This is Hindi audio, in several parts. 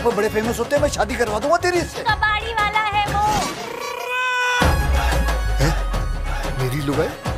टिकटॉक पर बड़े फेमस होते हैं मैं शादी करवा दूंगा तेरी इससे कबाड़ी वाला है वो है? मेरी लुगाई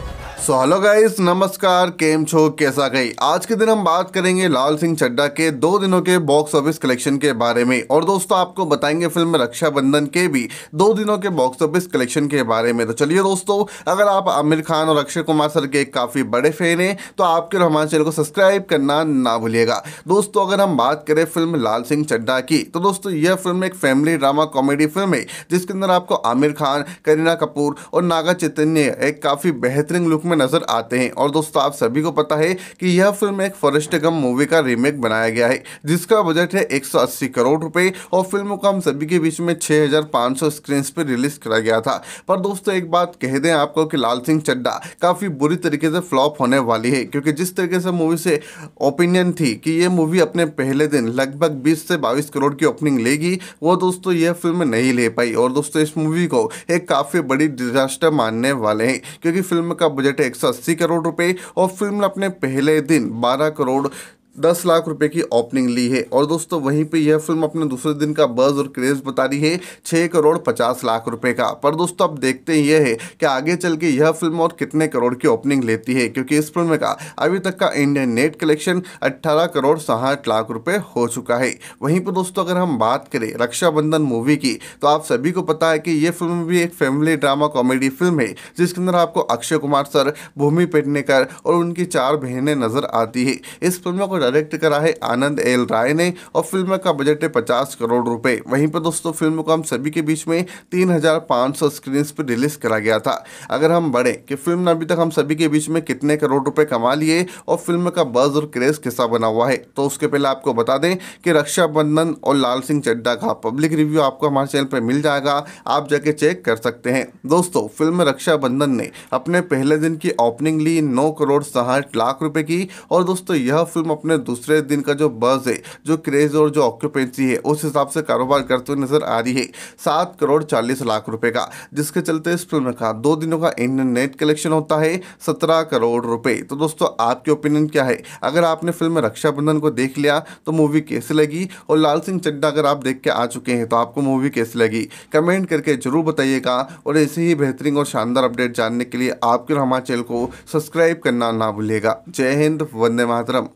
सो हेलो गाइस नमस्कार केम छो कैसा गई आज के दिन हम बात करेंगे लाल सिंह चड्डा के दो दिनों के बॉक्स ऑफिस कलेक्शन के बारे में और दोस्तों आपको बताएंगे फिल्म रक्षाबंधन के भी दो दिनों के बॉक्स ऑफिस कलेक्शन के बारे में तो चलिए दोस्तों अगर आप आमिर खान और अक्षय कुमार सर के काफ़ी बड़े फैन हैं तो आपके और हमारे चैनल को सब्सक्राइब करना ना भूलिएगा दोस्तों अगर हम बात करें फिल्म लाल सिंह चड्डा की तो दोस्तों यह फिल्म एक फैमिली ड्रामा कॉमेडी फिल्म है जिसके अंदर आपको आमिर खान करीना कपूर और नागा चैतन्य एक काफ़ी बेहतरीन लुक में में नजर आते हैं और दोस्तों आप सभी को पता है कि यह फिल्म एक फॉरेस्ट गम मूवी का रीमेक बनाया गया है जिसका बजट है 180 करोड़ रुपए और फिल्म को हम सभी के बीच में 6500 स्क्रीन पर रिलीज करा गया था पर दोस्तों एक बात कह दें आपको कि लाल सिंह चड्डा काफ़ी बुरी तरीके से फ्लॉप होने वाली है क्योंकि जिस तरीके से मूवी से ओपिनियन थी कि यह मूवी अपने पहले दिन लगभग बीस से बाईस करोड़ की ओपनिंग लेगी वो दोस्तों यह फिल्म नहीं ले पाई और दोस्तों इस मूवी को एक काफ़ी बड़ी डिजास्टर मानने वाले हैं क्योंकि फिल्म का बजट एक करोड़ रुपए और फिल्म ने अपने पहले दिन 12 करोड़ दस लाख रुपए की ओपनिंग ली है और दोस्तों वहीं पे यह फिल्म अपने दूसरे दिन का बज और क्रेज बता रही है छः करोड़ पचास लाख रुपए का पर दोस्तों अब देखते हैं यह है कि आगे चल के यह फिल्म और कितने करोड़ की ओपनिंग लेती है क्योंकि इस फिल्म का अभी तक का इंडियन नेट कलेक्शन अट्ठारह करोड़ साठ लाख रुपये हो चुका है वहीं पर दोस्तों अगर हम बात करें रक्षाबंधन मूवी की तो आप सभी को पता है कि यह फिल्म भी एक फैमिली ड्रामा कॉमेडी फिल्म है जिसके अंदर आपको अक्षय कुमार सर भूमि पेटनेकर और उनकी चार बहनें नजर आती है इस फिल्म को डायरेक्ट करा है आनंद एल राय ने और फिल्म का बजट है पचास करोड़ रुपए वहीं पर दोस्तों फिल्म को हम सभी के बीच में तीन हजार पाँच सौ स्क्रीन पर रिलीज करा गया था अगर हम बढ़े कि फिल्म ने अभी तक हम सभी के बीच में कितने करोड़ रुपए कमा लिए और फिल्म का बज और क्रेज कैसा बना हुआ है तो उसके पहले आपको बता दें कि रक्षाबंधन और लाल सिंह चड्डा का पब्लिक रिव्यू आपको हमारे चैनल पर मिल जाएगा आप जाके चेक कर सकते हैं दोस्तों फिल्म रक्षाबंधन ने अपने पहले दिन की ओपनिंग ली नौ करोड़ साठ लाख रुपए की और दोस्तों यह फिल्म अपने अपने दूसरे दिन का जो बस है जो क्रेज और जो ऑक्यूपेंसी है उस हिसाब से कारोबार करते हुए नजर आ रही है सात करोड़ चालीस लाख रुपए का जिसके चलते इस फिल्म का दो दिनों का इंडियन नेट कलेक्शन होता है सत्रह करोड़ रुपए तो दोस्तों आपके ओपिनियन क्या है अगर आपने फिल्म रक्षाबंधन को देख लिया तो मूवी कैसी लगी और लाल सिंह चड्डा अगर आप देख के आ चुके हैं तो आपको मूवी कैसी लगी कमेंट करके जरूर बताइएगा और ऐसे ही बेहतरीन और शानदार अपडेट जानने के लिए आपके हमारे चैनल को सब्सक्राइब करना ना भूलिएगा जय हिंद वंदे मातरम